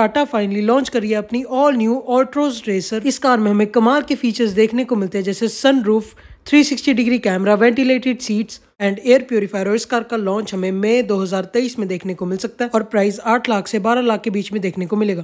Tata finally launch करी है अपनी ऑल न्यू ऑल्ट्रोज रेसर इस कार में हमें कमाल के फीचर्स देखने को मिलते हैं जैसे sunroof 360 degree camera ventilated seats and air purifier और इस कार का लॉन्च हमें मई 2023 में देखने को मिल सकता है और प्राइस 8 लाख से 12 लाख के बीच में देखने को मिलेगा